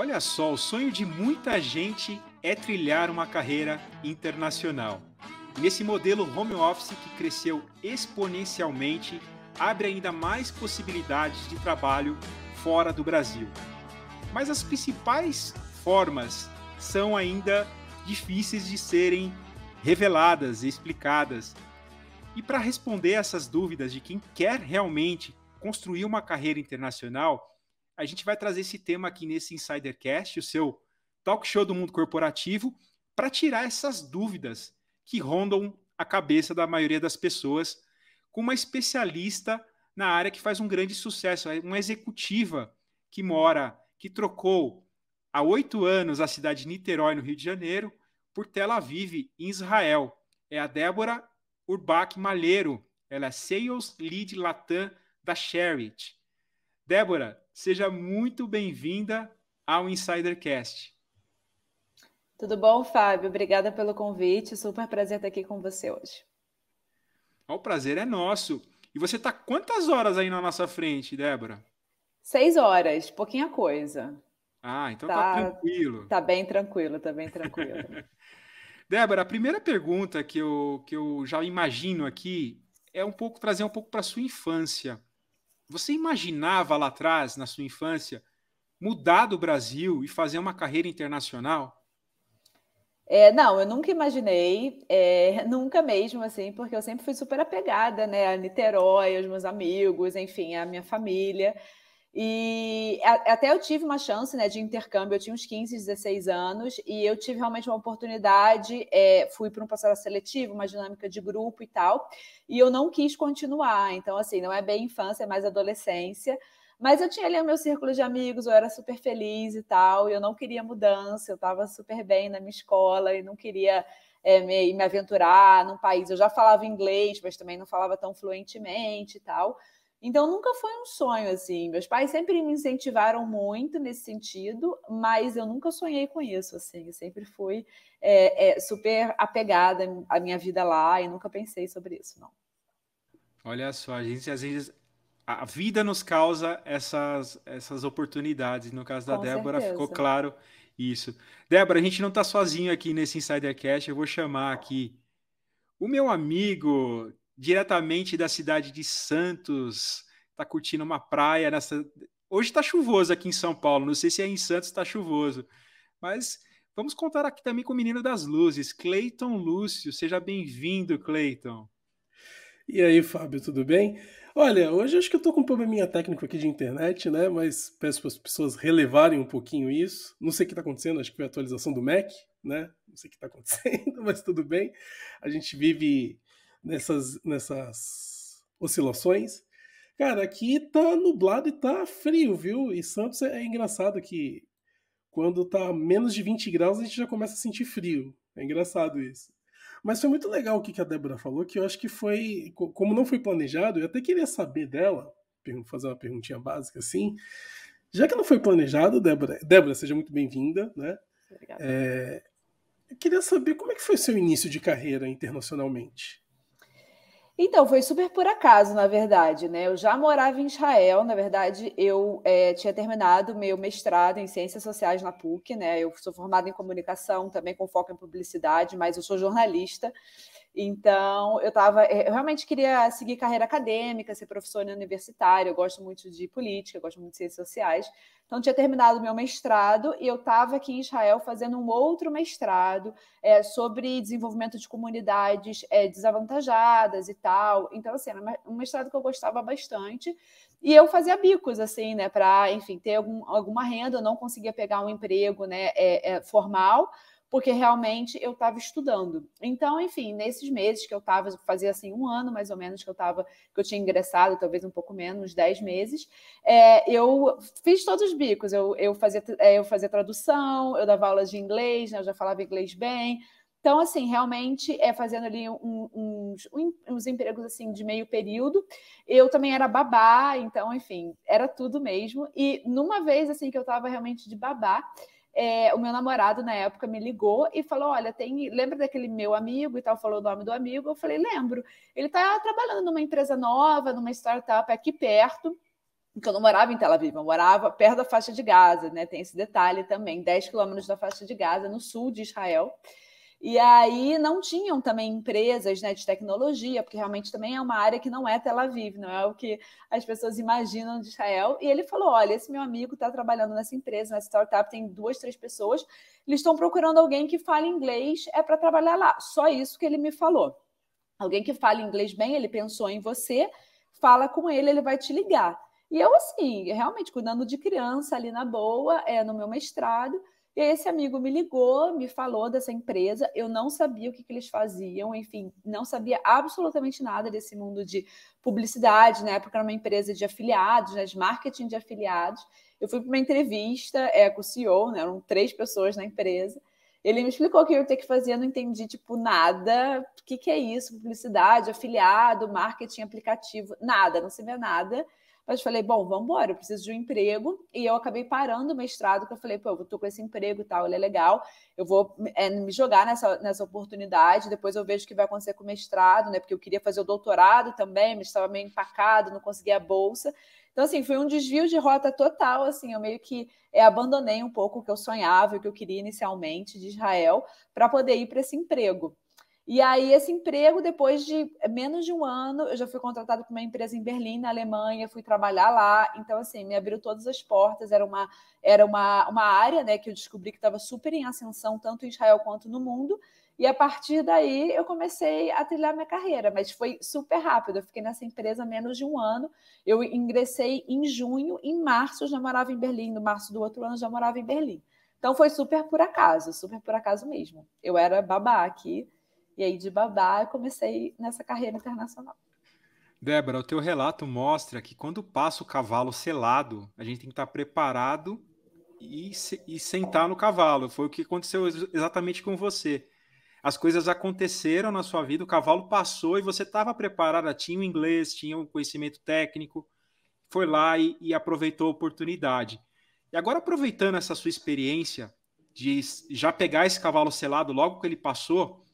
Olha só, o sonho de muita gente é trilhar uma carreira internacional. Nesse modelo home office que cresceu exponencialmente, abre ainda mais possibilidades de trabalho fora do Brasil. Mas as principais formas são ainda difíceis de serem reveladas e explicadas. E para responder essas dúvidas de quem quer realmente construir uma carreira internacional, a gente vai trazer esse tema aqui nesse Insidercast, o seu talk show do mundo corporativo, para tirar essas dúvidas que rondam a cabeça da maioria das pessoas, com uma especialista na área que faz um grande sucesso, é uma executiva que mora, que trocou há oito anos a cidade de Niterói, no Rio de Janeiro, por Tel Aviv, em Israel. É a Débora Urbach Malheiro. Ela é Sales Lead Latam da Sherit. Débora, seja muito bem-vinda ao Insidercast. Tudo bom, Fábio? Obrigada pelo convite. Super prazer estar aqui com você hoje. O prazer é nosso. E você está quantas horas aí na nossa frente, Débora? Seis horas, pouquinha coisa. Ah, então tá, tá tranquilo. Tá bem tranquilo, tá bem tranquilo. Débora, a primeira pergunta que eu, que eu já imagino aqui é um pouco trazer um pouco para sua infância. Você imaginava lá atrás, na sua infância, mudar do Brasil e fazer uma carreira internacional? É, não, eu nunca imaginei, é, nunca mesmo, assim, porque eu sempre fui super apegada, né, a Niterói, aos meus amigos, enfim, a minha família. E até eu tive uma chance né, de intercâmbio, eu tinha uns 15, 16 anos, e eu tive realmente uma oportunidade, é, fui para um passado seletivo, uma dinâmica de grupo e tal, e eu não quis continuar. Então, assim, não é bem infância, é mais adolescência. Mas eu tinha ali o meu círculo de amigos, eu era super feliz e tal, e eu não queria mudança, eu estava super bem na minha escola e não queria é, me, me aventurar num país. Eu já falava inglês, mas também não falava tão fluentemente e tal. Então nunca foi um sonho assim. Meus pais sempre me incentivaram muito nesse sentido, mas eu nunca sonhei com isso assim. Eu sempre fui é, é, super apegada à minha vida lá e nunca pensei sobre isso, não. Olha só, a gente às vezes a vida nos causa essas essas oportunidades. No caso da com Débora certeza. ficou claro isso. Débora, a gente não está sozinho aqui nesse Insidercast. Eu vou chamar aqui o meu amigo diretamente da cidade de Santos, está curtindo uma praia nessa. Hoje está chuvoso aqui em São Paulo, não sei se é em Santos está chuvoso, mas vamos contar aqui também com o menino das luzes, Cleiton Lúcio. Seja bem-vindo, Cleiton. E aí, Fábio, tudo bem? Olha, hoje acho que eu estou com um probleminha técnico aqui de internet, né? Mas peço para as pessoas relevarem um pouquinho isso. Não sei o que está acontecendo, acho que foi a atualização do Mac, né? Não sei o que está acontecendo, mas tudo bem. A gente vive nessas, nessas oscilações. Cara, aqui tá nublado e tá frio, viu? E Santos é, é engraçado que quando tá menos de 20 graus a gente já começa a sentir frio. É engraçado isso. Mas foi muito legal o que a Débora falou, que eu acho que foi, como não foi planejado, eu até queria saber dela, fazer uma perguntinha básica assim. Já que não foi planejado, Débora, Débora seja muito bem-vinda, né? Obrigada. É, eu queria saber como é que foi seu início de carreira internacionalmente. Então, foi super por acaso, na verdade, né? Eu já morava em Israel, na verdade, eu é, tinha terminado meu mestrado em Ciências Sociais na PUC, né? Eu sou formada em comunicação, também com foco em publicidade, mas eu sou jornalista. Então, eu tava, eh, eu realmente queria seguir carreira acadêmica, ser professora universitária, eu gosto muito de política, gosto muito de ciências sociais. Então, tinha terminado meu mestrado e eu estava aqui em Israel fazendo um outro mestrado é, sobre desenvolvimento de comunidades é, desavantajadas e tal. Então, assim, era um mestrado que eu gostava bastante. E eu fazia bicos, assim, né, para, enfim, ter algum, alguma renda. Eu não conseguia pegar um emprego né, é, formal, porque realmente eu estava estudando. Então, enfim, nesses meses que eu estava, fazia assim um ano mais ou menos que eu estava, que eu tinha ingressado, talvez um pouco menos, dez meses, é, eu fiz todos os bicos. Eu, eu, fazia, é, eu fazia tradução, eu dava aulas de inglês, né, eu já falava inglês bem, então, assim, realmente é fazendo ali uns, uns, empregos assim de meio período. Eu também era babá, então, enfim, era tudo mesmo. E numa vez assim que eu estava realmente de babá, é, o meu namorado na época me ligou e falou: Olha, tem, lembra daquele meu amigo e tal? Falou o nome do amigo. Eu falei: Lembro. Ele está trabalhando numa empresa nova, numa startup aqui perto. Que eu não morava em Tel Aviv, eu morava perto da faixa de Gaza, né? Tem esse detalhe também, 10 quilômetros da faixa de Gaza, no sul de Israel. E aí não tinham também empresas né, de tecnologia, porque realmente também é uma área que não é Tel Aviv, não é o que as pessoas imaginam de Israel. E ele falou: olha, esse meu amigo está trabalhando nessa empresa, nessa startup, tem duas, três pessoas, eles estão procurando alguém que fale inglês, é para trabalhar lá. Só isso que ele me falou. Alguém que fale inglês bem, ele pensou em você, fala com ele, ele vai te ligar. E eu, assim, realmente cuidando de criança ali na boa, é, no meu mestrado. E esse amigo me ligou, me falou dessa empresa, eu não sabia o que, que eles faziam, enfim, não sabia absolutamente nada desse mundo de publicidade, na né? época era uma empresa de afiliados, né? de marketing de afiliados. Eu fui para uma entrevista é, com o CEO, né? eram três pessoas na empresa, ele me explicou o que eu ia ter que fazer, eu não entendi, tipo, nada. O que, que é isso? Publicidade, afiliado, marketing, aplicativo, nada, não se vê nada. Mas falei, bom, vamos embora, eu preciso de um emprego. E eu acabei parando o mestrado, que eu falei, pô, eu tô com esse emprego e tal, ele é legal, eu vou é, me jogar nessa, nessa oportunidade, depois eu vejo o que vai acontecer com o mestrado, né? Porque eu queria fazer o doutorado também, mas estava meio empacado, não conseguia a bolsa. Então, assim, foi um desvio de rota total, assim, eu meio que é, abandonei um pouco o que eu sonhava, o que eu queria inicialmente de Israel, para poder ir para esse emprego. E aí, esse emprego, depois de é, menos de um ano, eu já fui contratada para uma empresa em Berlim, na Alemanha, fui trabalhar lá. Então, assim, me abriu todas as portas. Era uma, era uma, uma área né, que eu descobri que estava super em ascensão, tanto em Israel quanto no mundo. E a partir daí, eu comecei a trilhar minha carreira, mas foi super rápido. Eu fiquei nessa empresa menos de um ano. Eu ingressei em junho, em março eu já morava em Berlim, no março do outro ano eu já morava em Berlim. Então, foi super por acaso, super por acaso mesmo. Eu era babá aqui e aí, de babá, eu comecei nessa carreira internacional. Débora, o teu relato mostra que quando passa o cavalo selado, a gente tem que estar tá preparado e, se, e sentar no cavalo. Foi o que aconteceu exatamente com você. As coisas aconteceram na sua vida, o cavalo passou e você estava preparada, tinha o inglês, tinha o conhecimento técnico, foi lá e, e aproveitou a oportunidade. E agora, aproveitando essa sua experiência de já pegar esse cavalo selado logo que ele passou,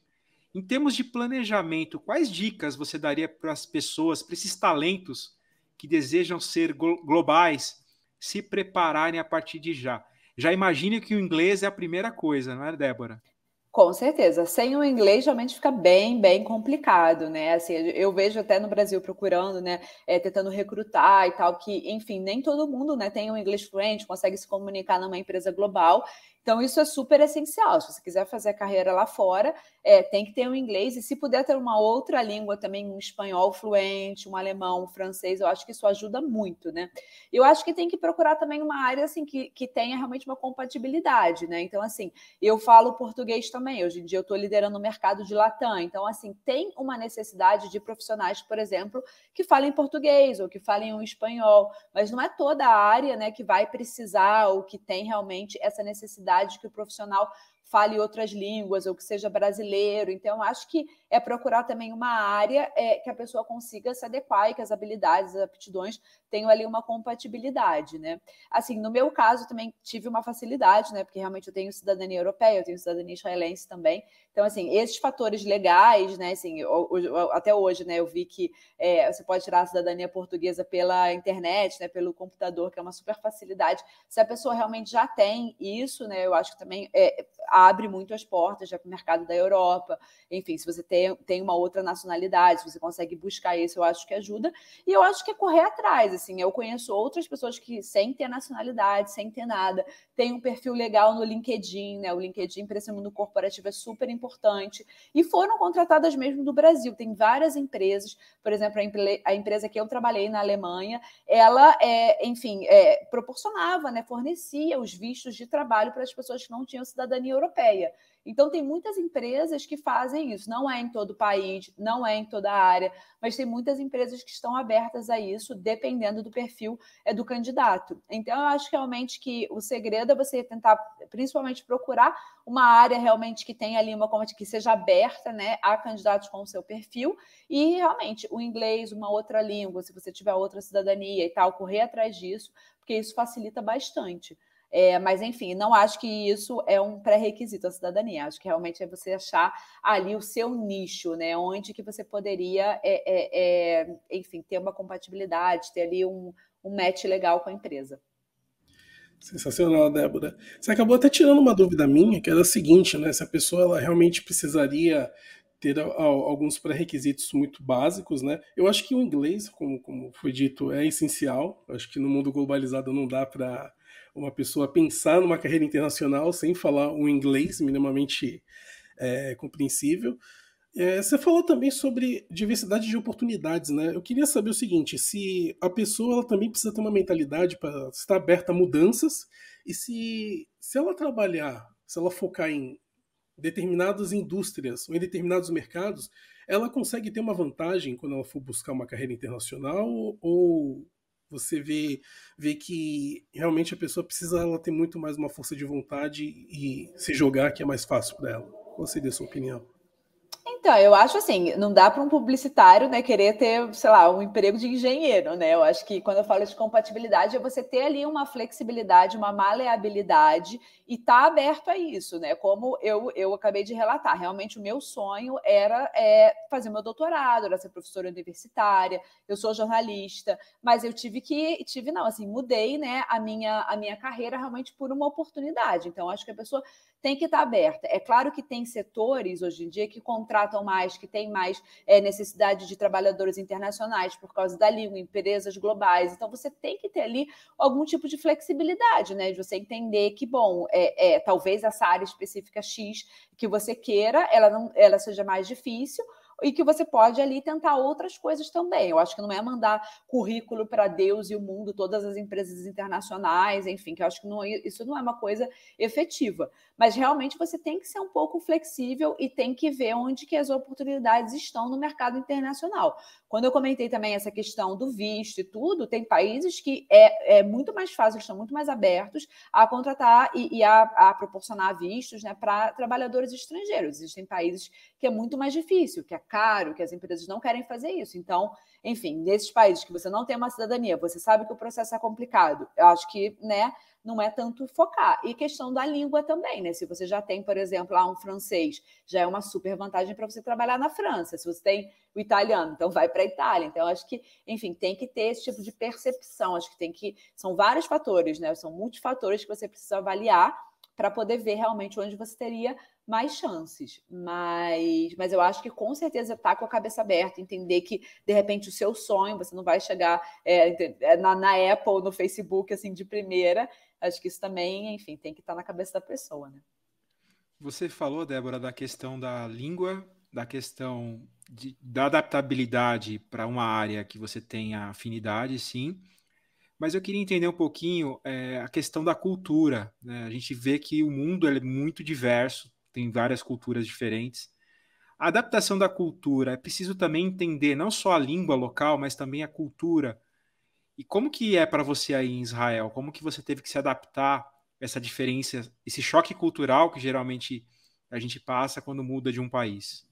em termos de planejamento, quais dicas você daria para as pessoas, para esses talentos que desejam ser globais, se prepararem a partir de já? Já imagine que o inglês é a primeira coisa, não é, Débora? Com certeza. Sem o inglês, realmente fica bem, bem complicado, né? Assim, eu vejo até no Brasil procurando, né? É, tentando recrutar e tal, que, enfim, nem todo mundo né, tem um inglês fluente, consegue se comunicar numa empresa global. Então, isso é super essencial. Se você quiser fazer carreira lá fora, é, tem que ter um inglês e, se puder, ter uma outra língua também, um espanhol fluente, um alemão, um francês. Eu acho que isso ajuda muito, né? Eu acho que tem que procurar também uma área assim que, que tenha realmente uma compatibilidade, né? Então, assim, eu falo português também. Hoje em dia eu estou liderando o mercado de Latam. Então, assim, tem uma necessidade de profissionais, por exemplo, que falem português ou que falem um espanhol, mas não é toda a área né, que vai precisar ou que tem realmente essa necessidade de que o profissional fale outras línguas ou que seja brasileiro. Então, acho que é procurar também uma área é, que a pessoa consiga se adequar e que as habilidades, as aptidões tenham ali uma compatibilidade, né? Assim, no meu caso também tive uma facilidade, né? Porque realmente eu tenho cidadania europeia, eu tenho cidadania israelense também. Então, assim, esses fatores legais, né? Assim, eu, eu, até hoje, né? Eu vi que é, você pode tirar a cidadania portuguesa pela internet, né? Pelo computador, que é uma super facilidade. Se a pessoa realmente já tem isso, né? Eu acho que também é, abre muito as portas já para o mercado da Europa. Enfim, se você tem tem, uma outra nacionalidade, se você consegue buscar isso, eu acho que ajuda. E eu acho que é correr atrás, assim. Eu conheço outras pessoas que, sem ter nacionalidade, sem ter nada, tem um perfil legal no LinkedIn, né? O LinkedIn para esse mundo corporativo é super importante. E foram contratadas mesmo do Brasil. Tem várias empresas, por exemplo, a, a empresa que eu trabalhei na Alemanha, ela, é, enfim, é, proporcionava, né? Fornecia os vistos de trabalho para as pessoas que não tinham cidadania europeia. Então, tem muitas empresas que fazem isso. Não é em todo o país, não é em toda a área, mas tem muitas empresas que estão abertas a isso, dependendo do perfil é, do candidato. Então, eu acho realmente que o segredo é você tentar, principalmente, procurar uma área realmente que tenha ali uma commodity que seja aberta né, a candidatos com o seu perfil e realmente o inglês, uma outra língua, se você tiver outra cidadania e tal, correr atrás disso, porque isso facilita bastante. É, mas, enfim, não acho que isso é um pré-requisito à cidadania. Acho que realmente é você achar ali o seu nicho, né? Onde que você poderia, é, é, é, enfim, ter uma compatibilidade, ter ali um, um match legal com a empresa. Sensacional, Débora. Você acabou até tirando uma dúvida minha, que era a seguinte, né? Se a pessoa ela realmente precisaria ter alguns pré-requisitos muito básicos, né? Eu acho que o inglês, como, como foi dito, é essencial. Eu acho que no mundo globalizado não dá para uma pessoa pensar numa carreira internacional sem falar um inglês minimamente é, compreensível. É, você falou também sobre diversidade de oportunidades, né? Eu queria saber o seguinte: se a pessoa ela também precisa ter uma mentalidade para estar aberta a mudanças, e se, se ela trabalhar, se ela focar em determinadas indústrias ou em determinados mercados, ela consegue ter uma vantagem quando ela for buscar uma carreira internacional ou você vê, vê que realmente a pessoa precisa ela ter muito mais uma força de vontade e se jogar que é mais fácil para ela. Você seria sua opinião? Então, eu acho assim, não dá para um publicitário, né, querer ter, sei lá, um emprego de engenheiro, né? Eu acho que quando eu falo de compatibilidade é você ter ali uma flexibilidade, uma maleabilidade e tá aberto a isso, né? Como eu, eu acabei de relatar, realmente o meu sonho era é, fazer meu doutorado, era ser professora universitária, eu sou jornalista, mas eu tive que tive não, assim, mudei, né, a minha a minha carreira realmente por uma oportunidade. Então, acho que a pessoa tem que estar tá aberta. É claro que tem setores hoje em dia que contratam contratam mais, que têm mais é, necessidade de trabalhadores internacionais por causa da língua, empresas globais. Então, você tem que ter ali algum tipo de flexibilidade, né? De você entender que, bom, é, é talvez essa área específica X que você queira, ela, não, ela seja mais difícil, e que você pode ali tentar outras coisas também. Eu acho que não é mandar currículo para Deus e o mundo, todas as empresas internacionais, enfim, que eu acho que não, é, isso não é uma coisa efetiva. Mas realmente você tem que ser um pouco flexível e tem que ver onde que as oportunidades estão no mercado internacional. Quando eu comentei também essa questão do visto e tudo, tem países que é, é muito mais fácil, estão muito mais abertos a contratar e, e a, a proporcionar vistos né, para trabalhadores estrangeiros. Existem países que é muito mais difícil, que é caro, que as empresas não querem fazer isso. Então, enfim, nesses países que você não tem uma cidadania, você sabe que o processo é complicado. Eu acho que, né, não é tanto focar. E questão da língua também, né? Se você já tem, por exemplo, lá um francês, já é uma super vantagem para você trabalhar na França. Se você tem o italiano, então vai para a Itália. Então, acho que, enfim, tem que ter esse tipo de percepção. Acho que tem que. São vários fatores, né? São muitos fatores que você precisa avaliar para poder ver realmente onde você teria mais chances. Mas, mas eu acho que com certeza está com a cabeça aberta, entender que de repente o seu sonho, você não vai chegar é, é na, na Apple, no Facebook, assim, de primeira. Acho que isso também, enfim, tem que estar tá na cabeça da pessoa, né? Você falou, Débora, da questão da língua, da questão de, da adaptabilidade para uma área que você tenha afinidade, sim mas eu queria entender um pouquinho é, a questão da cultura. Né? A gente vê que o mundo é muito diverso, tem várias culturas diferentes. A adaptação da cultura é preciso também entender não só a língua local, mas também a cultura. E como que é para você aí em Israel? Como que você teve que se adaptar essa diferença, esse choque cultural que geralmente a gente passa quando muda de um país?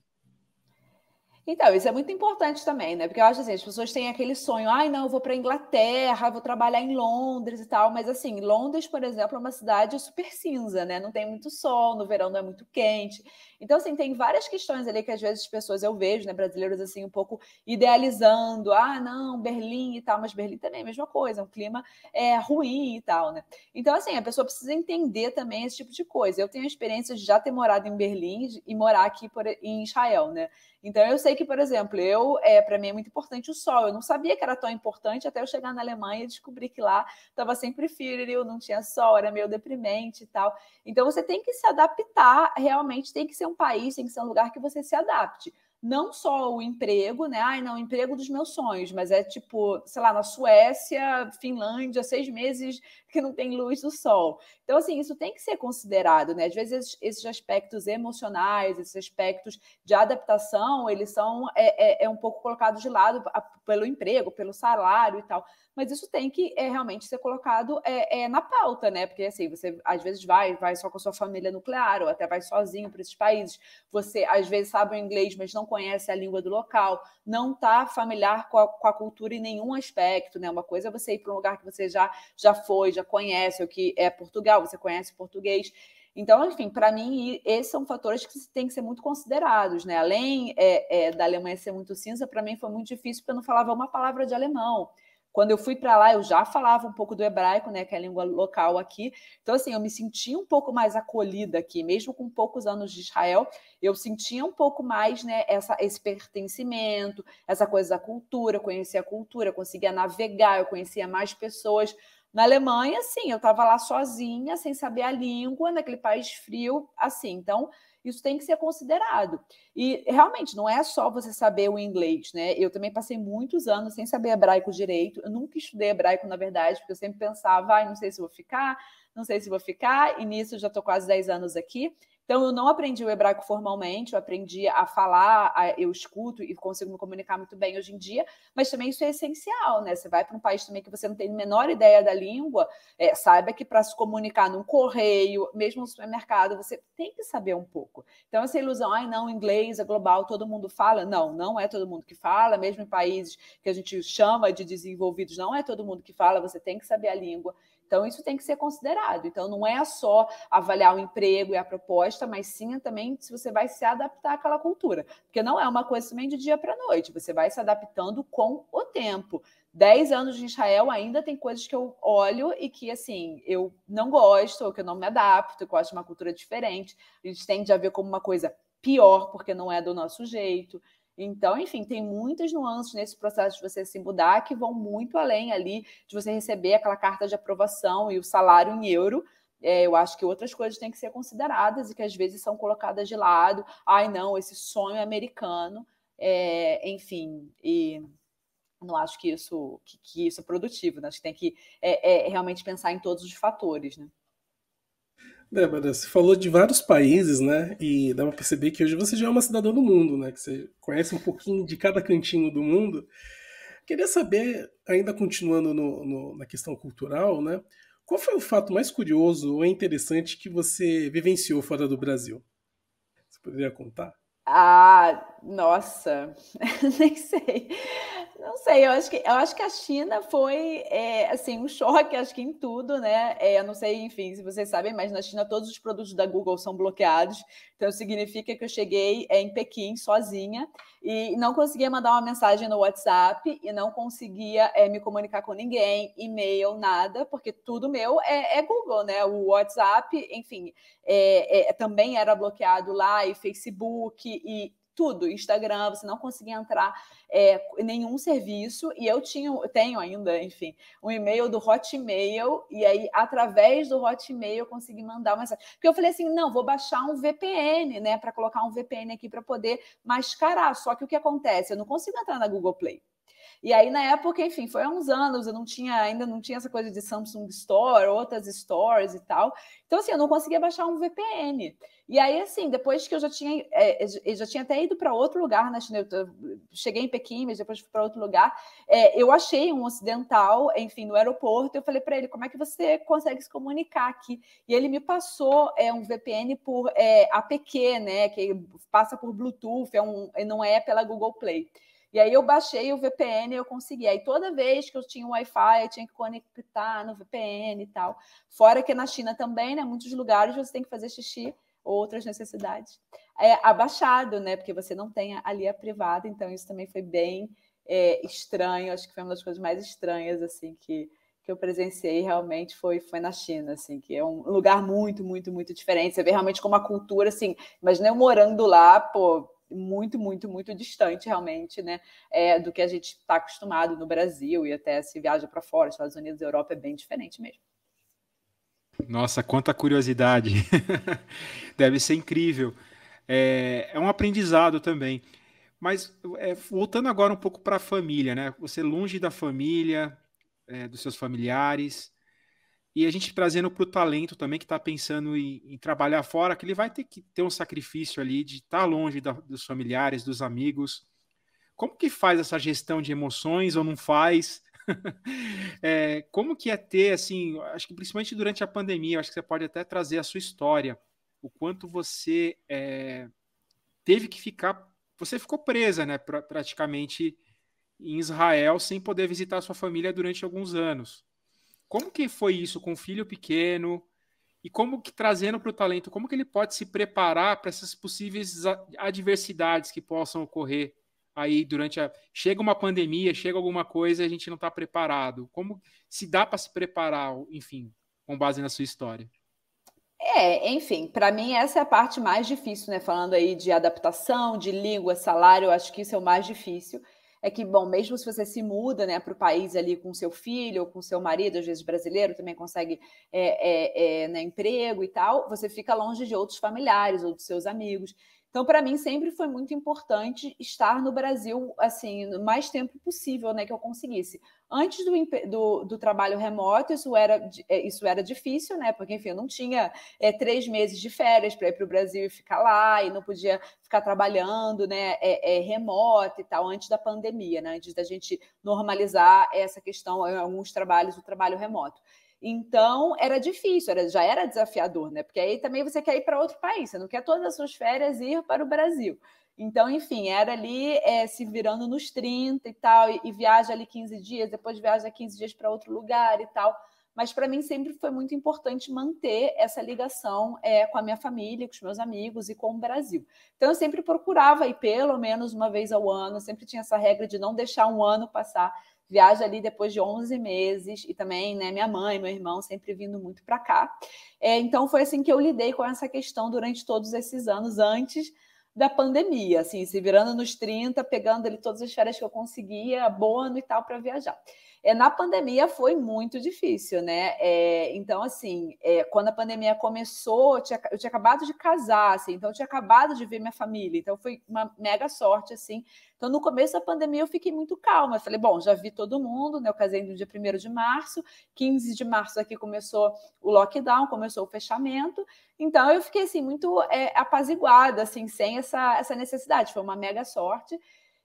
Então, isso é muito importante também, né? Porque eu acho assim, as pessoas têm aquele sonho, ai, não, eu vou para Inglaterra, vou trabalhar em Londres e tal, mas assim, Londres, por exemplo, é uma cidade super cinza, né? Não tem muito sol, no verão não é muito quente. Então, assim, tem várias questões ali que às vezes as pessoas eu vejo, né, brasileiros assim um pouco idealizando, ah, não, Berlim e tal, mas Berlim também é a mesma coisa, é um clima é ruim e tal, né? Então, assim, a pessoa precisa entender também esse tipo de coisa. Eu tenho a experiência de já ter morado em Berlim e morar aqui por, em Israel, né? Então, eu sei sei que, por exemplo, eu é para mim é muito importante o sol. Eu não sabia que era tão importante até eu chegar na Alemanha e descobrir que lá estava sempre frio, não tinha sol, era meio deprimente e tal. Então você tem que se adaptar, realmente tem que ser um país, tem que ser um lugar que você se adapte não só o emprego, né? Ai, não, emprego dos meus sonhos, mas é tipo, sei lá, na Suécia, Finlândia, seis meses que não tem luz do sol. Então, assim, isso tem que ser considerado, né? Às vezes esses aspectos emocionais, esses aspectos de adaptação, eles são é, é, é um pouco colocados de lado pelo emprego, pelo salário e tal. Mas isso tem que é, realmente ser colocado é, é, na pauta, né? Porque assim, você às vezes vai, vai só com a sua família nuclear, ou até vai sozinho para esses países. Você às vezes sabe o inglês, mas não conhece a língua do local, não está familiar com a, com a, cultura em nenhum aspecto, né? Uma coisa é você ir para um lugar que você já, já foi, já conhece, ou que é Portugal Portugal, você conhece português. Então, enfim, para mim, esses são fatores que têm que ser muito considerados, né? Além é, é, da Alemanha ser muito cinza, para mim foi muito difícil porque eu não falava uma palavra de alemão. Quando eu fui para lá, eu já falava um pouco do hebraico, né, que é a língua local aqui. Então, assim, eu me sentia um pouco mais acolhida aqui, mesmo com poucos anos de Israel, eu sentia um pouco mais, né, essa, esse pertencimento, essa coisa da cultura, conhecia a cultura, eu conseguia navegar, eu conhecia mais pessoas. Na Alemanha, sim, eu estava lá sozinha, sem saber a língua, naquele país frio, assim. Então, isso tem que ser considerado. E realmente não é só você saber o inglês, né? Eu também passei muitos anos sem saber hebraico direito. Eu nunca estudei hebraico, na verdade, porque eu sempre pensava, ai, ah, não sei se vou ficar, não sei se vou ficar, e nisso já estou quase 10 anos aqui. Então, eu não aprendi o hebraico formalmente, eu aprendi a falar, eu escuto e consigo me comunicar muito bem hoje em dia, mas também isso é essencial, né? Você vai para um país também que você não tem a menor ideia da língua, é, saiba que para se comunicar num correio, mesmo no supermercado, você tem que saber um pouco. Então, essa ilusão, ai, não, inglês é global, todo mundo fala. Não, não é todo mundo que fala, mesmo em países que a gente chama de desenvolvidos, não é todo mundo que fala, você tem que saber a língua. Então, isso tem que ser considerado. Então, não é só avaliar o emprego e a proposta, mas sim também se você vai se adaptar àquela cultura. Porque não é uma coisa também de dia para noite, você vai se adaptando com o tempo. Dez anos de Israel ainda tem coisas que eu olho e que, assim, eu não gosto, ou que eu não me adapto, que eu acho uma cultura diferente. A gente tende a ver como uma coisa pior, porque não é do nosso jeito. Então, enfim, tem muitas nuances nesse processo de você se mudar que vão muito além ali de você receber aquela carta de aprovação e o salário em euro. É, eu acho que outras coisas têm que ser consideradas e que às vezes são colocadas de lado. Ai, não, esse sonho americano. É, enfim, e não acho que isso que, que, isso é produtivo, né? Acho que tem que é, é realmente pensar em todos os fatores, né? Né, Débora, você falou de vários países, né? E dá para perceber que hoje você já é uma cidadã do mundo, né? Que você conhece um pouquinho de cada cantinho do mundo. Queria saber, ainda continuando no, no, na questão cultural, né? Qual foi o fato mais curioso ou interessante que você vivenciou fora do Brasil? Você poderia contar? Ah, nossa, nem sei. Não sei, eu acho que, eu acho que a China foi é, assim um choque, acho que em tudo, né? É, eu não sei, enfim, se vocês sabem, mas na China todos os produtos da Google são bloqueados. Então significa que eu cheguei é, em Pequim sozinha e não conseguia mandar uma mensagem no WhatsApp e não conseguia é, me comunicar com ninguém, e-mail, nada, porque tudo meu é, é Google, né? O WhatsApp, enfim, é, é também era bloqueado lá e Facebook e tudo, Instagram, você não conseguia entrar é, nenhum serviço, e eu tinha, tenho ainda, enfim, um e-mail do Hotmail, e aí, através do Hotmail, eu consegui mandar uma mensagem. Porque eu falei assim, não, vou baixar um VPN, né, para colocar um VPN aqui para poder mascarar, só que o que acontece? Eu não consigo entrar na Google Play. E aí, na época, enfim, foi há uns anos, eu não tinha, ainda não tinha essa coisa de Samsung Store, outras stores e tal. Então, assim, eu não conseguia baixar um VPN. E aí, assim, depois que eu já tinha, é, já tinha até ido para outro lugar na né, China, cheguei em Pequim, mas depois fui para outro lugar, é, eu achei um ocidental, enfim, no aeroporto, eu falei para ele, como é que você consegue se comunicar aqui? E ele me passou é, um VPN por é, APQ, né, que passa por Bluetooth, é um, não é pela Google Play. E aí eu baixei o VPN e eu consegui. Aí toda vez que eu tinha o Wi-Fi, eu tinha que conectar no VPN e tal. Fora que na China também, né? Muitos lugares você tem que fazer xixi ou outras necessidades. É abaixado, né? Porque você não tem ali a privada, então isso também foi bem é, estranho. Acho que foi uma das coisas mais estranhas, assim, que, que eu presenciei realmente foi, foi na China, assim, que é um lugar muito, muito, muito diferente. Você vê realmente como a cultura, assim, imaginei eu morando lá, pô, muito, muito, muito distante realmente, né, é, do que a gente está acostumado no Brasil e até se viaja para fora, Estados Unidos, Europa é bem diferente mesmo. Nossa, quanta curiosidade! Deve ser incrível. É, é um aprendizado também. Mas é, voltando agora um pouco para a família, né? Você longe da família, é, dos seus familiares, e a gente trazendo para o talento também que está pensando em, em, trabalhar fora, que ele vai ter que ter um sacrifício ali de estar tá longe da, dos familiares, dos amigos. Como que faz essa gestão de emoções ou não faz? é, como que é ter, assim, acho que principalmente durante a pandemia, acho que você pode até trazer a sua história, o quanto você é, teve que ficar, você ficou presa, né, pra, praticamente em Israel sem poder visitar sua família durante alguns anos. Como que foi isso com o filho pequeno? E como que trazendo para o talento, como que ele pode se preparar para essas possíveis adversidades que possam ocorrer aí durante a. Chega uma pandemia, chega alguma coisa e a gente não está preparado. Como se dá para se preparar, enfim, com base na sua história? É, enfim, para mim essa é a parte mais difícil, né? Falando aí de adaptação, de língua, salário, eu acho que isso é o mais difícil é que, bom, mesmo se você se muda né, para o país ali com seu filho ou com seu marido, às vezes brasileiro também consegue é, é, é, né, emprego e tal, você fica longe de outros familiares ou dos seus amigos. Então, para mim, sempre foi muito importante estar no Brasil, assim, o mais tempo possível, né, que eu conseguisse. Antes do, do, do, trabalho remoto, isso era, eh, isso era difícil, né, porque, enfim, eu não tinha é, três meses de férias para ir para o Brasil e ficar lá, e não podia ficar trabalhando, né, é, é, remoto e tal, antes da pandemia, né, antes da gente normalizar essa questão, alguns trabalhos, o trabalho remoto. Então, era difícil, era, já era desafiador, né? Porque aí também você quer ir para outro país, você não quer todas as suas férias ir para o Brasil. Então, enfim, era ali é, se virando nos 30 e tal, e, e viaja ali 15 dias, depois viaja 15 dias para outro lugar e tal. Mas para mim sempre foi muito importante manter essa ligação é, com a minha família, com os meus amigos e com o Brasil. Então eu sempre procurava ir pelo menos uma vez ao ano, sempre tinha essa regra de não deixar um ano passar viaja ali depois de 11 meses e também, né, minha mãe, meu irmão sempre vindo muito para cá. É, então foi assim que eu lidei com essa questão durante todos esses anos antes da pandemia, assim, se virando nos 30, pegando ali todas as férias que eu conseguia, abono e tal para viajar. É, na pandemia foi muito difícil, né? É, então, assim, é, quando a pandemia começou, eu tinha, eu tinha acabado de casar, assim, então eu tinha acabado de ver minha família, então foi uma mega sorte, assim. Então, no começo da pandemia, eu fiquei muito calma. falei, bom, já vi todo mundo, né? Eu casei no dia 1 de março, 15 de março aqui começou o lockdown, começou o fechamento. Então, eu fiquei, assim, muito é, apaziguada, assim, sem essa, essa necessidade. Foi uma mega sorte.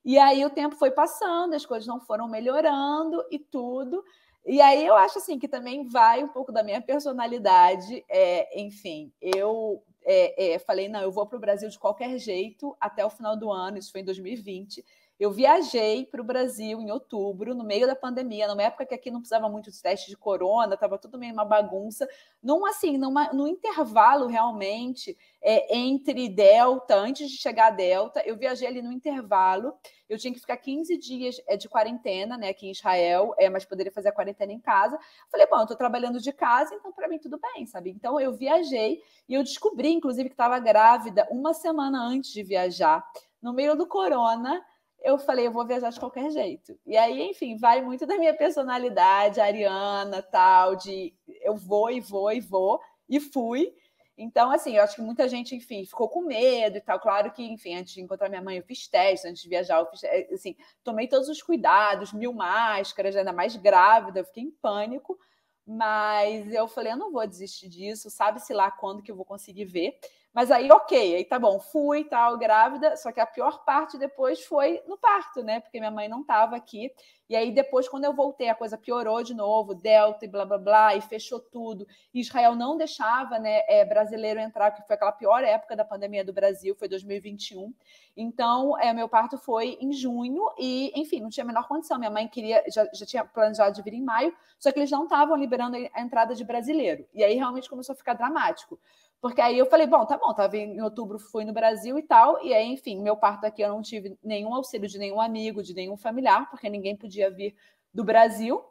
E aí o tempo foi passando, as coisas não foram melhorando e tudo. E aí eu acho assim que também vai um pouco da minha personalidade. É, enfim, eu é, é, falei, não, eu vou para o Brasil de qualquer jeito até o final do ano, isso foi em 2020. Eu viajei para o Brasil em outubro, no meio da pandemia, numa época que aqui não precisava muito de teste de corona, estava tudo meio uma bagunça, num assim, numa, num intervalo realmente é, entre Delta, antes de chegar a Delta, eu viajei ali no intervalo, eu tinha que ficar 15 dias é, de quarentena, né, aqui em Israel, é, mas poderia fazer a quarentena em casa. Falei, bom, eu tô trabalhando de casa, então para mim tudo bem, sabe? Então eu viajei e eu descobri, inclusive, que estava grávida uma semana antes de viajar, no meio do corona eu falei, eu vou viajar de qualquer jeito. E aí, enfim, vai muito da minha personalidade, ariana, tal, de eu vou e vou e vou, e fui. Então, assim, eu acho que muita gente, enfim, ficou com medo e tal. Claro que, enfim, antes de encontrar minha mãe, eu fiz teste, antes de viajar, eu fiz, eh, assim, tomei todos os cuidados, mil máscaras, ainda mais grávida, eu fiquei em pânico. Mas eu falei, eu não vou desistir disso, sabe-se lá quando que eu vou conseguir ver. Mas aí, ok, aí tá bom, fui tal, grávida. Só que a pior parte depois foi no parto, né? Porque minha mãe não estava aqui. E aí, depois, quando eu voltei, a coisa piorou de novo, Delta e blá blá blá, e fechou tudo. Israel não deixava né, é, brasileiro entrar, porque foi aquela pior época da pandemia do Brasil, foi 2021. Então, é, meu parto foi em junho, e, enfim, não tinha a menor condição. Minha mãe queria, já, já tinha planejado de vir em maio, só que eles não estavam liberando a entrada de brasileiro. E aí realmente começou a ficar dramático. Porque aí eu falei, bom, tá bom, tava tá em outubro, fui no Brasil e tal. E aí, enfim, meu parto aqui eu não tive nenhum auxílio de nenhum amigo, de nenhum familiar, porque ninguém podia vir do Brasil.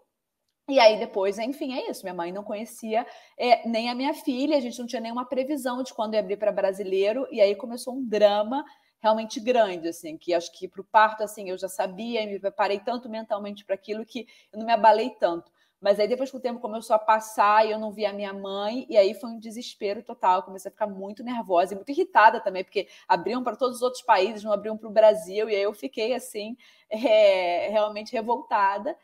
E aí depois, enfim, é isso. Minha mãe não conhecia é, nem a minha filha, a gente não tinha nenhuma previsão de quando ia abrir para brasileiro. E aí começou um drama realmente grande, assim, que acho que para o parto, assim, eu já sabia, me preparei tanto mentalmente para aquilo que eu não me abalei tanto. Mas aí depois que o tempo começou a passar e eu não via a minha mãe, e aí foi um desespero total. Eu comecei a ficar muito nervosa e muito irritada também, porque abriam para todos os outros países, não abriam para o Brasil, e aí eu fiquei assim, é, realmente revoltada.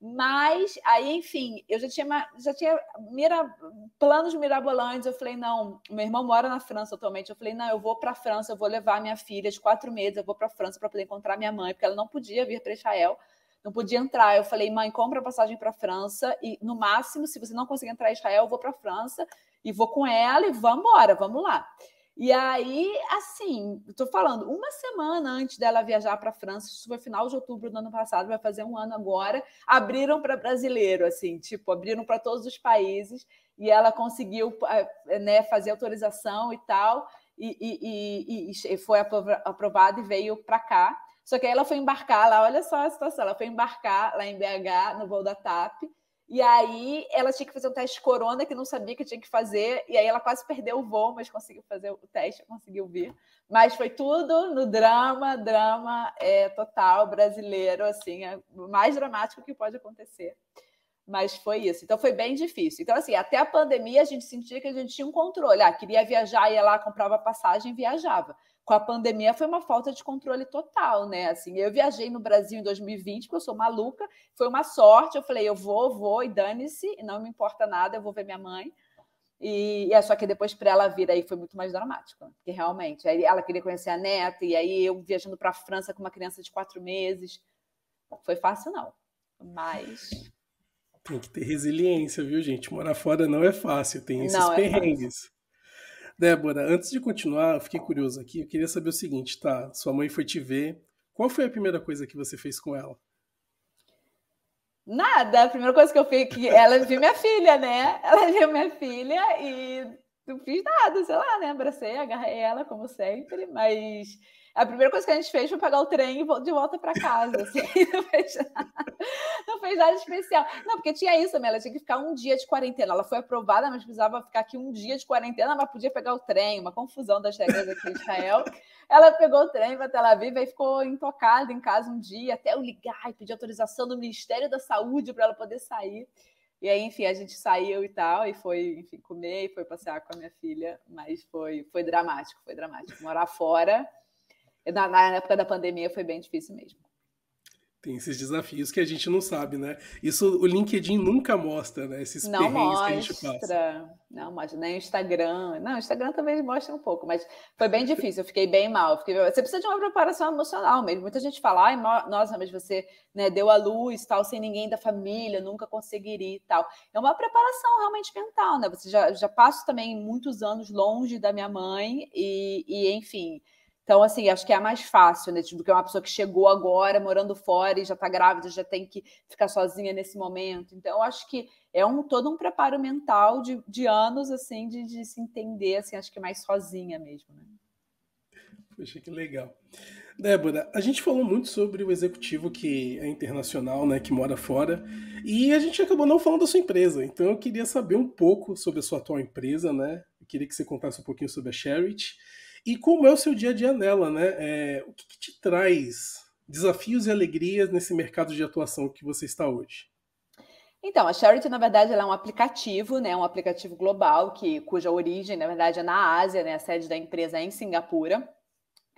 Mas aí, enfim, eu já tinha, já tinha mira, planos mirabolantes. Eu falei, não, meu irmão mora na França atualmente. Eu falei, não, eu vou para a França, eu vou levar minha filha de quatro meses, eu vou para a França para poder encontrar minha mãe, porque ela não podia vir para Israel não podia entrar. Eu falei, mãe, compra passagem para a França e, no máximo, se você não conseguir entrar em Israel, eu vou para a França e vou com ela e vamos embora, vamos lá. E aí, assim, estou falando, uma semana antes dela viajar para a França, isso foi final de outubro do ano passado, vai fazer um ano agora, abriram para brasileiro, assim, tipo, abriram para todos os países e ela conseguiu eh, né, fazer autorização e tal, e, e, e, e foi aprovada e veio para cá. Só que aí ela foi embarcar lá, olha só a situação, ela foi embarcar lá em BH, no voo da TAP, e aí ela tinha que fazer um teste corona que não sabia que tinha que fazer, e aí ela quase perdeu o voo, mas conseguiu fazer o teste, conseguiu vir. Mas foi tudo no drama, drama é, total brasileiro, assim, é mais dramático que pode acontecer. Mas foi isso. Então foi bem difícil. Então, assim, até a pandemia a gente sentia que a gente tinha um controle. Ah, queria viajar, ia lá, comprava passagem, viajava com a pandemia foi uma falta de controle total, né? Assim, eu viajei no Brasil em 2020, porque eu sou maluca, foi uma sorte. Eu falei, eu vou, vou e dane-se, não me importa nada, eu vou ver minha mãe. E, é só que depois para ela vir aí foi muito mais dramático, porque realmente aí ela queria conhecer a neta e aí eu viajando para a França com uma criança de quatro meses, foi fácil não, mas tem que ter resiliência, viu gente? Morar fora não é fácil, tem esses não, é perrengues. É Débora, antes de continuar, eu fiquei curioso aqui. Eu queria saber o seguinte, tá? Sua mãe foi te ver. Qual foi a primeira coisa que você fez com ela? Nada. A primeira coisa que eu fiz é que ela viu minha filha, né? Ela viu minha filha e não fiz nada, sei lá, né? Abracei, agarrei ela, como sempre, mas a primeira coisa que a gente fez foi pegar o trem e de volta para casa. Assim. Não, fez nada, não fez nada especial. Não, porque tinha isso também, ela tinha que ficar um dia de quarentena. Ela foi aprovada, mas precisava ficar aqui um dia de quarentena, mas podia pegar o trem, uma confusão das regras aqui em Israel. Ela pegou o trem para Tel Aviv e ficou intocada em casa um dia, até eu ligar e pedir autorização do Ministério da Saúde para ela poder sair. E aí, enfim, a gente saiu e tal, e foi, enfim, comer e foi passear com a minha filha, mas foi, foi dramático, foi dramático. Morar fora na, na época da pandemia foi bem difícil mesmo. Tem esses desafios que a gente não sabe, né? Isso o LinkedIn nunca mostra, né? Esses não mostra, que a gente passa. Não mostra, nem o Instagram. Não, o Instagram também mostra um pouco, mas foi bem difícil, eu fiquei bem mal. Fiquei... Você precisa de uma preparação emocional mesmo. Muita gente fala, Ai, nossa, mas você né, deu a luz, tal, sem ninguém da família, nunca conseguiria e tal. É uma preparação realmente mental, né? Você já, já passo também muitos anos longe da minha mãe e, e enfim... Então, assim, acho que é mais fácil, né? Tipo, que é uma pessoa que chegou agora, morando fora e já está grávida, já tem que ficar sozinha nesse momento. Então, acho que é um todo um preparo mental de, de anos, assim, de, de se entender, assim, acho que é mais sozinha mesmo, né? Poxa, que legal. Débora, a gente falou muito sobre o executivo que é internacional, né, que mora fora, e a gente acabou não falando da sua empresa. Então eu queria saber um pouco sobre a sua atual empresa, né? Eu queria que você contasse um pouquinho sobre a Charity e como é o seu dia a dia nela, né? É, o que, que, te traz desafios e alegrias nesse mercado de atuação que você está hoje? Então, a Charity, na verdade, é um aplicativo, né? Um aplicativo global que, cuja origem, na verdade, é na Ásia, né? A sede da empresa é em Singapura.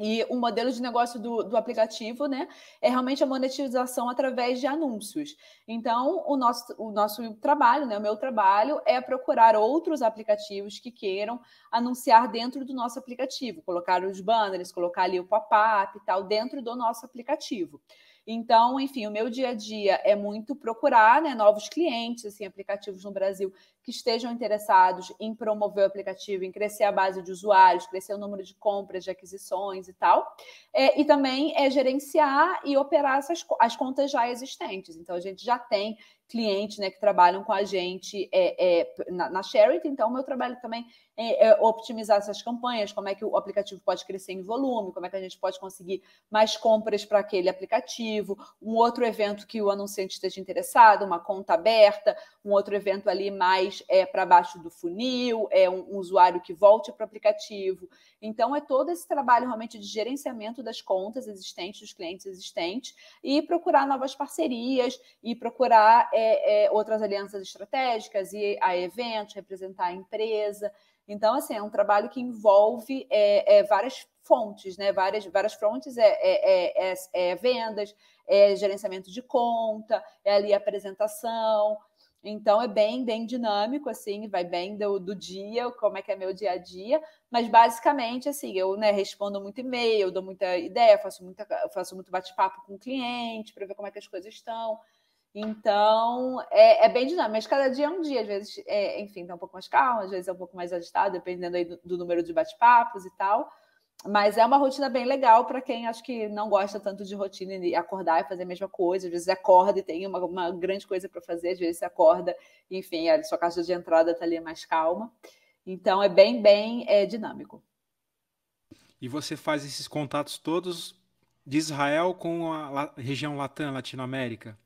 E o modelo de negócio do, do aplicativo, né, é realmente a monetização através de anúncios. Então, o nosso, o nosso trabalho, né, o meu trabalho é procurar outros aplicativos que queiram anunciar dentro do nosso aplicativo, colocar os banners, colocar ali o pop-up e tal, dentro do nosso aplicativo. Então, enfim, o meu dia a dia é muito procurar né, novos clientes, assim, aplicativos no Brasil que estejam interessados em promover o aplicativo, em crescer a base de usuários, crescer o número de compras, de aquisições e tal. É, e também é gerenciar e operar essas, as contas já existentes. Então, a gente já tem clientes né, que trabalham com a gente é, é, na, na Charity. Então, o meu trabalho também é, é, optimizar essas campanhas, como é que o aplicativo pode crescer em volume, como é que a gente pode conseguir mais compras para aquele aplicativo, um outro evento que o anunciante esteja interessado, uma conta aberta, um outro evento ali mais é, para baixo do funil, é um, um usuário que volte para o aplicativo. Então, é todo esse trabalho realmente de gerenciamento das contas existentes, dos clientes existentes, e procurar novas parcerias e procurar. É, é, é, outras alianças estratégicas, ir a eventos, representar a empresa. Então, assim, é um trabalho que envolve é, é várias fontes, né? Várias, várias frontes é é, é, é vendas, é gerenciamento de conta, é ali apresentação, então é bem, bem dinâmico, assim, vai bem do, do, dia, como é que é meu dia a dia, mas basicamente assim, eu né, respondo muito e-mail, dou muita ideia, faço, muita, faço muito bate-papo com o cliente para ver como é que as coisas estão. Então, é, é, bem dinâmico, mas cada dia é um dia. Às vezes, é, enfim, tá um pouco mais calmo, às vezes é um pouco mais agitado, dependendo aí do, do número de bate-papos e tal. Mas é uma rotina bem legal para quem acho que não gosta tanto de rotina e acordar e fazer a mesma coisa. Às vezes acorda e tem uma, uma grande coisa para fazer, às vezes você acorda, enfim, a sua caixa de entrada está ali mais calma. Então, é bem, bem é, dinâmico. E você faz esses contatos todos de Israel com a região Latam, Latinoamérica?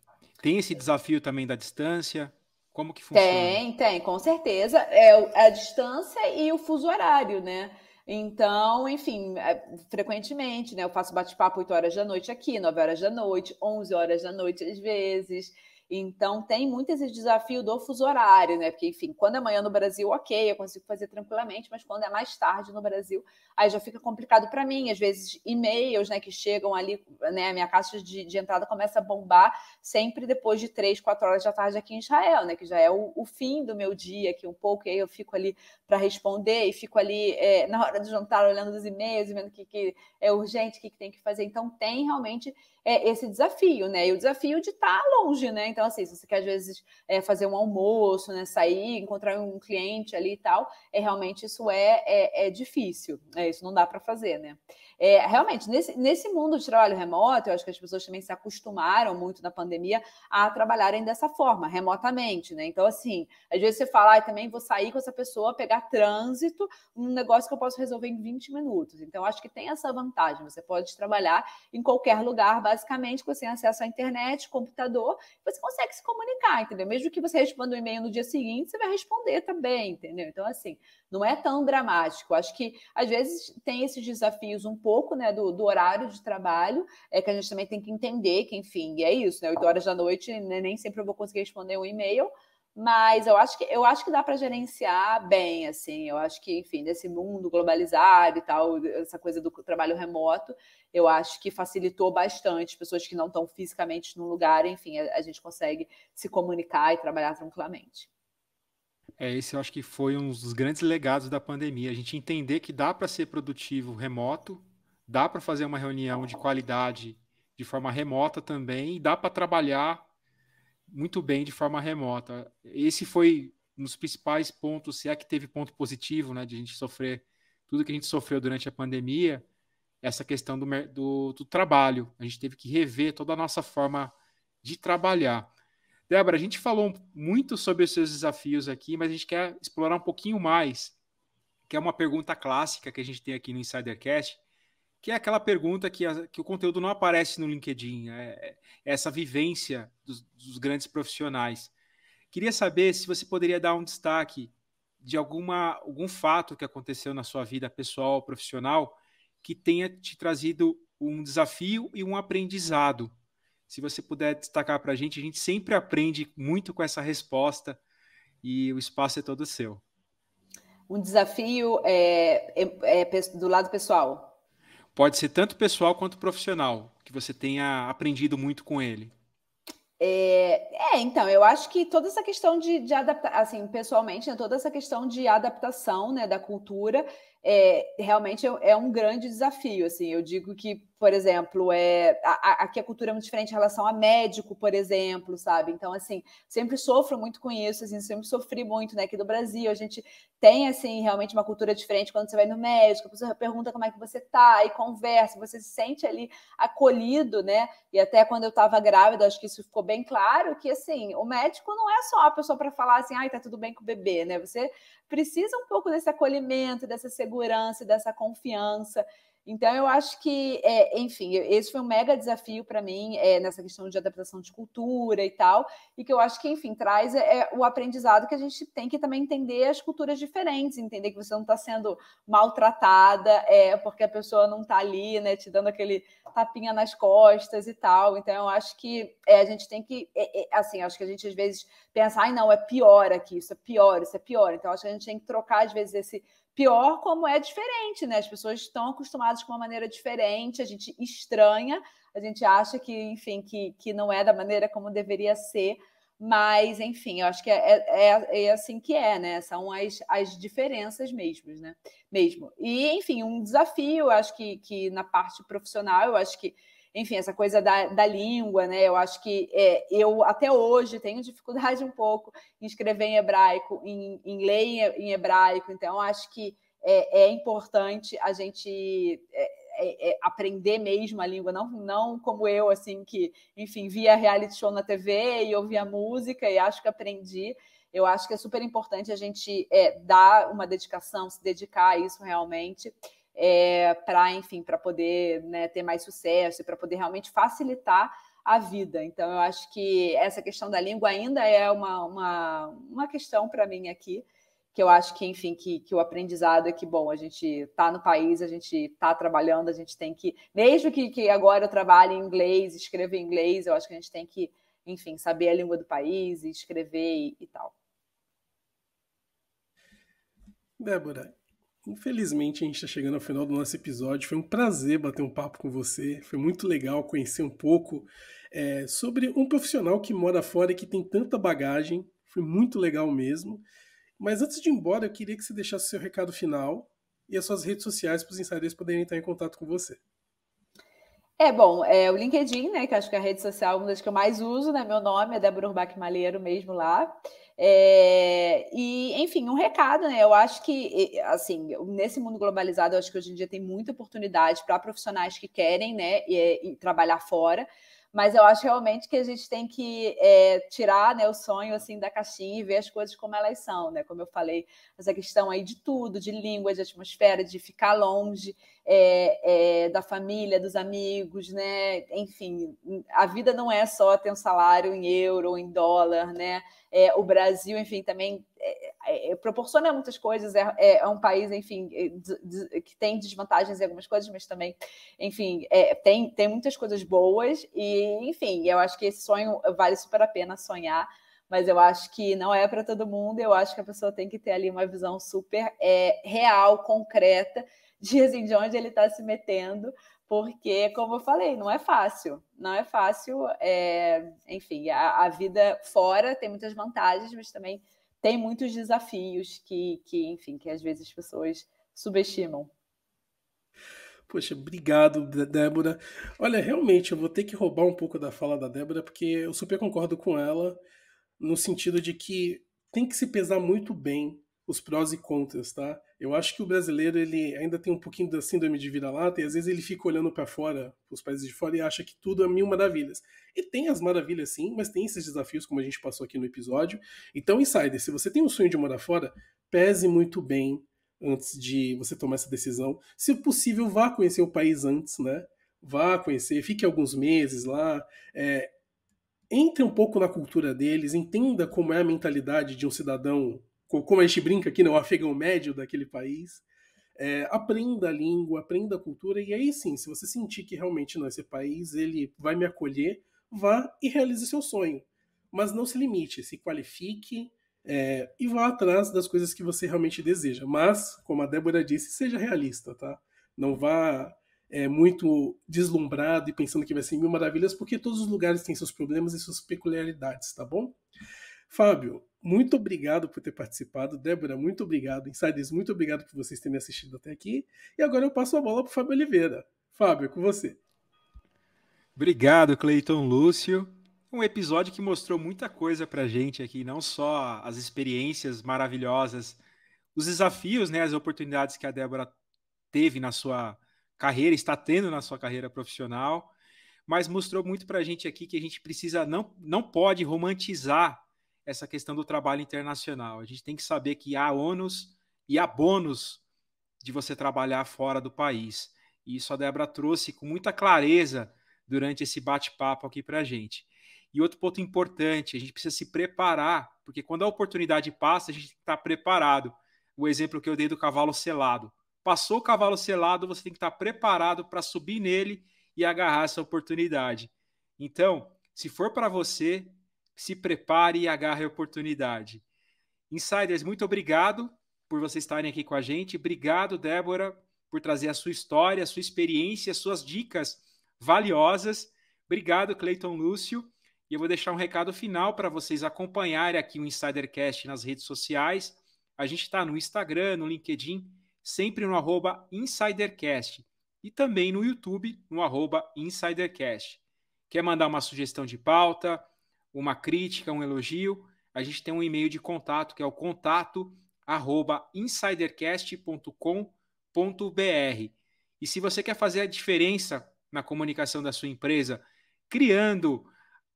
Tem esse desafio também da distância? Como que funciona? Tem, tem, com certeza. É, é a distância e o fuso horário, né? Então, enfim, é, frequentemente, né? Eu faço bate-papo 8 horas da noite aqui, 9 horas da noite, 11 horas da noite às vezes. Então, tem muito esse desafio do fuso horário, né? Porque, enfim, quando é manhã no Brasil, ok, eu consigo fazer tranquilamente, mas quando é mais tarde no Brasil, aí já fica complicado para mim. Às vezes, e-mails, né, que chegam ali, né, a minha caixa de, de, entrada começa a bombar sempre depois de três, quatro horas da tarde aqui em Israel, né, que já é o, o fim do meu dia aqui um pouco, e aí eu fico ali para responder e fico ali é, na hora do jantar olhando os e-mails, vendo o que, que é urgente, o que, que tem que fazer. Então, tem realmente é, esse desafio, né? E o desafio de estar tá longe, né? Então, assim, se você quer às vezes é, fazer um almoço, né? Sair, encontrar um cliente ali e tal, é realmente isso é, é, é difícil, Né? isso não dá para fazer, né? É, realmente, nesse, nesse mundo de trabalho remoto, eu acho que as pessoas também se acostumaram muito na pandemia a trabalharem dessa forma, remotamente, né? Então, assim, às vezes você fala, ah, também vou sair com essa pessoa, pegar trânsito, um negócio que eu posso resolver em 20 minutos. Então, acho que tem essa vantagem. Você pode trabalhar em qualquer lugar, basicamente, você tem acesso à internet, computador, você consegue se comunicar, entendeu? Mesmo que você responda um e-mail no dia seguinte, você vai responder também, entendeu? Então, assim, não é tão dramático. Acho que às vezes tem esses desafios um pouco, né, do, do horário de trabalho, é que a gente também tem que entender que, enfim, é isso, né? oito horas da noite, né, nem sempre eu vou conseguir responder um e-mail mas eu acho que eu acho que dá para gerenciar bem, assim. Eu acho que, enfim, nesse mundo globalizado e tal, essa coisa do trabalho remoto, eu acho que facilitou bastante pessoas que não estão fisicamente no lugar, enfim, a, a gente consegue se comunicar e trabalhar tranquilamente. É, esse eu acho que foi um dos grandes legados da pandemia, a gente entender que dá para ser produtivo remoto, dá para fazer uma reunião de qualidade de forma remota também, e dá para trabalhar muito bem de forma remota. Esse foi um dos principais pontos, se é que teve ponto positivo, né, de a gente sofrer tudo que a gente sofreu durante a pandemia, essa questão do, do, do trabalho. A gente teve que rever toda a nossa forma de trabalhar. Débora, a gente falou muito sobre os seus desafios aqui, mas a gente quer explorar um pouquinho mais, que é uma pergunta clássica que a gente tem aqui no Insidercast, que é aquela pergunta que, a, que o conteúdo não aparece no LinkedIn, é, é, é essa vivência dos, dos, grandes profissionais. Queria saber se você poderia dar um destaque de alguma, algum fato que aconteceu na sua vida pessoal, profissional, que tenha te trazido um desafio e um aprendizado. Se você puder destacar para a gente, a gente sempre aprende muito com essa resposta e o espaço é todo seu. Um desafio é, é, é do lado pessoal, Pode ser tanto pessoal quanto profissional, que você tenha aprendido muito com ele. É, é, então, eu acho que toda essa questão de, de adaptar, assim, pessoalmente, né, toda essa questão de adaptação né, da cultura, é, realmente é, é um grande desafio. Assim, eu digo que, por exemplo, é, a, a, aqui a cultura é muito diferente em relação a médico, por exemplo, sabe? Então, assim, sempre sofro muito com isso, assim, sempre sofri muito, né? Aqui do Brasil, a gente tem, assim, realmente uma cultura diferente quando você vai no médico, a pessoa pergunta como é que você tá, e conversa, você se sente ali acolhido, né? E até quando eu estava grávida, acho que isso ficou bem claro, que, assim, o médico não é só a pessoa para falar assim, ai, tá tudo bem com o bebê, né? Você precisa um pouco desse acolhimento, dessa segurança, dessa confiança. Então, eu acho que, é, enfim, esse foi um mega desafio para mim é, nessa questão de adaptação de cultura e tal, e que eu acho que, enfim, traz é, é o aprendizado que a gente tem que também entender as culturas diferentes, entender que você não está sendo maltratada é, porque a pessoa não está ali, né, te dando aquele tapinha nas costas e tal. Então, eu acho que é, a gente tem que, é, assim, acho que a gente às vezes pensa, ai, não, é pior aqui, isso é pior, isso é pior. Então, acho que a gente tem que trocar, às vezes, esse pior como é diferente, né? As pessoas estão acostumadas com uma maneira diferente, a gente estranha, a gente acha que, enfim, que, que não é da maneira como deveria ser, mas, enfim, eu acho que é, é, é, é assim que é, né? São as, as diferenças mesmo né? Mesmo. E, enfim, um desafio, eu acho que, que na parte profissional, eu acho que enfim, essa coisa da, da língua, né? Eu acho que é, eu até hoje tenho dificuldade um pouco em escrever em hebraico, em, em ler em, em hebraico, então acho que é, é importante a gente. É, é, é aprender mesmo a língua, não, não como eu, assim, que, enfim, via reality show na TV e ouvia música e acho que aprendi. Eu acho que é super importante a gente é, dar uma dedicação, se dedicar a isso realmente é, para, enfim, para poder né, ter mais sucesso e para poder realmente facilitar a vida. Então, eu acho que essa questão da língua ainda é uma, uma, uma questão para mim aqui, que eu acho que, enfim, que, que o aprendizado é que, bom, a gente está no país, a gente está trabalhando, a gente tem que, mesmo que, que agora eu trabalhe em inglês, escreva em inglês, eu acho que a gente tem que, enfim, saber a língua do país escrever e, e tal. Débora, Infelizmente a gente está chegando ao final do nosso episódio. Foi um prazer bater um papo com você. Foi muito legal conhecer um pouco é, sobre um profissional que mora fora e que tem tanta bagagem. Foi muito legal mesmo. Mas antes de ir embora, eu queria que você deixasse seu recado final e as suas redes sociais para os insiders poderem entrar em contato com você. É bom, é o LinkedIn, né? Que acho que é a rede social, uma das que eu mais uso, né? Meu nome é Débora Urbac Malheiro mesmo lá. É, e, enfim, um recado, né? Eu acho que, assim, nesse mundo globalizado, eu acho que hoje em dia tem muita oportunidade para profissionais que querem, né, e, e, trabalhar fora. Mas eu acho realmente que a gente tem que é, tirar né, o sonho assim da caixinha e ver as coisas como elas são, né? Como eu falei, essa questão aí de tudo, de língua, de atmosfera, de ficar longe é, é, da família, dos amigos, né? Enfim, a vida não é só ter um salário em euro, ou em dólar, né? É, o Brasil, enfim, também é, é, é, proporciona muitas coisas, é, um país, enfim, que tem desvantagens em algumas coisas, mas também, enfim, tem, tem muitas coisas boas e, enfim, eu acho que esse sonho vale super a pena sonhar, mas eu acho que não é para todo mundo. Eu acho que a pessoa tem que ter ali uma visão super é, real, concreta dizem de onde ele está se metendo, porque, como eu falei, não é fácil. Não é fácil. É... Enfim, a, a, vida fora tem muitas vantagens, mas também tem muitos desafios que, que enfim, que às vezes as pessoas subestimam. Poxa, obrigado, Débora. Olha, realmente, eu vou ter que roubar um pouco da fala da Débora, porque eu super concordo com ela, no sentido de que tem que se pesar muito bem os prós e contras, tá? Eu acho que o brasileiro ele ainda tem um pouquinho da síndrome de vira-lata e às vezes ele fica olhando para fora, para os países de fora, e acha que tudo é mil maravilhas. E tem as maravilhas sim, mas tem esses desafios, como a gente passou aqui no episódio. Então, insider, se você tem um sonho de morar fora, pese muito bem antes de você tomar essa decisão. Se possível, vá conhecer o país antes, né? Vá conhecer, fique alguns meses lá. É, entre um pouco na cultura deles, entenda como é a mentalidade de um cidadão como a gente brinca aqui, né, o afegão médio daquele país. É, aprenda a língua, aprenda a cultura, e aí sim, se você sentir que realmente não, esse país ele vai me acolher, vá e realize seu sonho. Mas não se limite, se qualifique é, e vá atrás das coisas que você realmente deseja. Mas, como a Débora disse, seja realista, tá? Não vá é, muito deslumbrado e pensando que vai ser mil maravilhas, porque todos os lugares têm seus problemas e suas peculiaridades, tá bom? Fábio, muito obrigado por ter participado. Débora, muito obrigado. Insiders, muito obrigado por vocês terem assistido até aqui. E agora eu passo a bola para o Fábio Oliveira. Fábio, com você. Obrigado, Cleiton Lúcio. Um episódio que mostrou muita coisa para a gente aqui, não só as experiências maravilhosas, os desafios, né, as oportunidades que a Débora teve na sua carreira, está tendo na sua carreira profissional, mas mostrou muito para a gente aqui que a gente precisa, não, não pode romantizar essa questão do trabalho internacional. A gente tem que saber que há ônus e há bônus de você trabalhar fora do país. E isso a Débora trouxe com muita clareza durante esse bate-papo aqui para a gente. E outro ponto importante, a gente precisa se preparar, porque quando a oportunidade passa, a gente está preparado. O exemplo que eu dei do cavalo selado. Passou o cavalo selado, você tem que estar tá preparado para subir nele e agarrar essa oportunidade. Então, se for para você, se prepare e agarre a oportunidade. Insiders, muito obrigado por vocês estarem aqui com a gente. Obrigado, Débora, por trazer a sua história, a sua experiência, as suas dicas valiosas. Obrigado, Cleiton Lúcio. E eu vou deixar um recado final para vocês acompanharem aqui o Insidercast nas redes sociais. A gente está no Instagram, no LinkedIn, sempre no arroba Insidercast. E também no YouTube, no arroba Insidercast. Quer mandar uma sugestão de pauta? uma crítica, um elogio, a gente tem um e-mail de contato que é o contato arroba insidercast.com.br. E se você quer fazer a diferença na comunicação da sua empresa, criando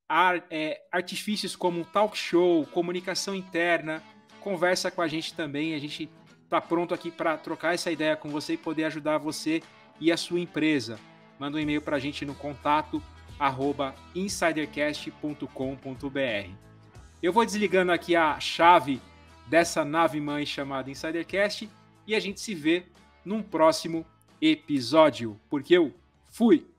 ar, é, artifícios como talk show, comunicação interna, conversa com a gente também. A gente está pronto aqui para trocar essa ideia com você e poder ajudar você e a sua empresa. Manda um e-mail para a gente no contato insidercast.com.br. Eu vou desligando aqui a chave dessa nave mãe chamada Insidercast e a gente se vê num próximo episódio, porque eu fui!